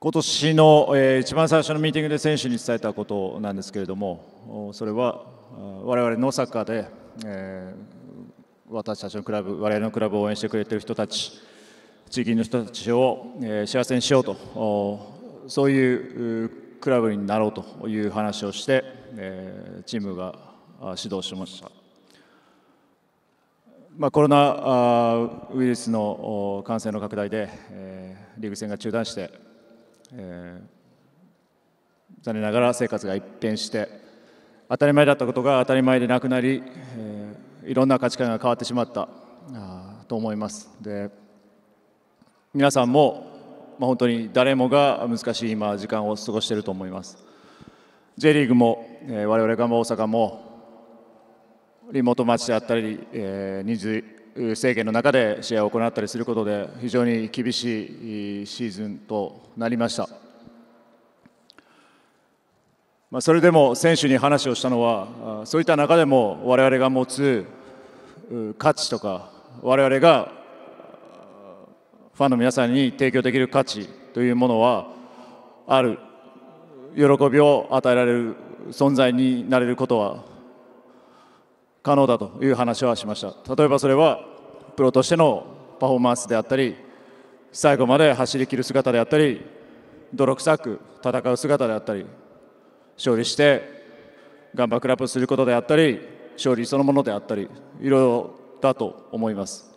今年の、えー、一番最初のミーティングで選手に伝えたことなんですけれどもそれは我々のサッカーで、えー、私たちのクラブ我々のクラブを応援してくれている人たち地域の人たちを、えー、幸せにしようとそういうクラブになろうという話をして、えー、チームが指導しました。まあ、コロナウイルスの感染の拡大で、えー、リーグ戦が中断してえー、残念ながら生活が一変して当たり前だったことが当たり前でなくなり、えー、いろんな価値観が変わってしまったあと思いますで皆さんも、まあ、本当に誰もが難しい今時間を過ごしていると思います J リーグも、えー、我々がンバ大阪もリモート町であったり、えー、制限の中で試合を行ったりすることで非常に厳しいシーズンとなりました、まあ、それでも選手に話をしたのはそういった中でも我々が持つ価値とか我々がファンの皆さんに提供できる価値というものはある喜びを与えられる存在になれることは可能だという話はしました例えばそれはプロとしてのパフォーマンスであったり最後まで走りきる姿であったり泥臭く戦う姿であったり勝利してガンバクラップすることであったり勝利そのものであったりいろいろだと思います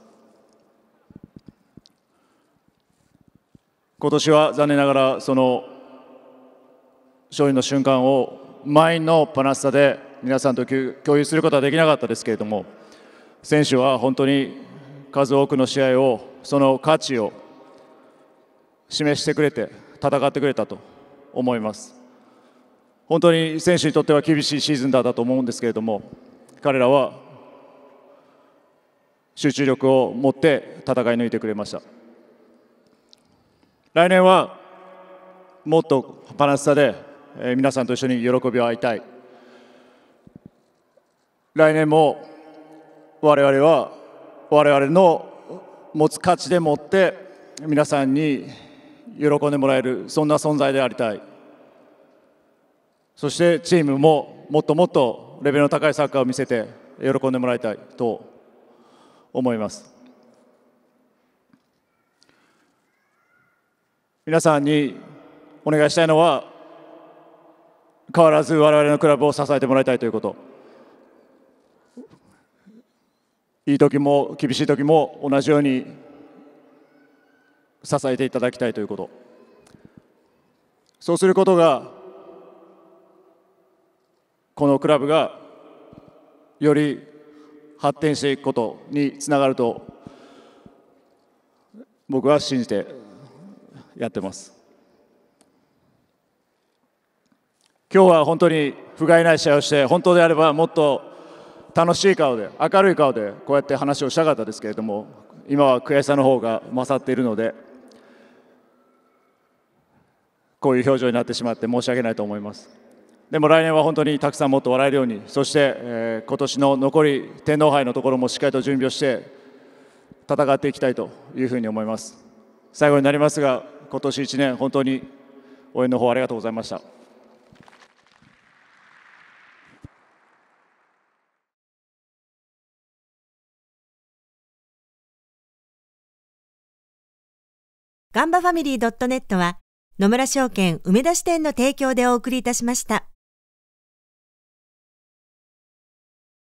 今年は残念ながらその勝利の瞬間を満員のパナスタで皆さんと共有することはできなかったですけれども選手は本当に数多くの試合をその価値を示してくれて戦ってくれたと思います本当に選手にとっては厳しいシーズンだったと思うんですけれども彼らは集中力を持って戦い抜いてくれました来年はもっとパナスタで皆さんと一緒に喜びを会いたい来年も我々は我々の持つ価値でもって皆さんに喜んでもらえるそんな存在でありたいそしてチームももっともっとレベルの高いサッカーを見せて喜んでもらいたいと思います皆さんにお願いしたいのは変わらず我々のクラブを支えてもらいたいということいい時も厳しい時も同じように支えていただきたいということそうすることがこのクラブがより発展していくことにつながると僕は信じてやってます今日は本当に不甲斐ない試合をして本当であればもっと楽しい顔で明るい顔でこうやって話をしたかったですけれども今は悔しさの方が勝っているのでこういう表情になってしまって申し訳ないと思いますでも来年は本当にたくさんもっと笑えるようにそして、えー、今年の残り天皇杯のところもしっかりと準備をして戦っていきたいというふうに思います最後になりますが今年1年本当に応援の方ありがとうございました。ガンバファミリー .net は野村証券梅田支店の提供でお送りいたしました。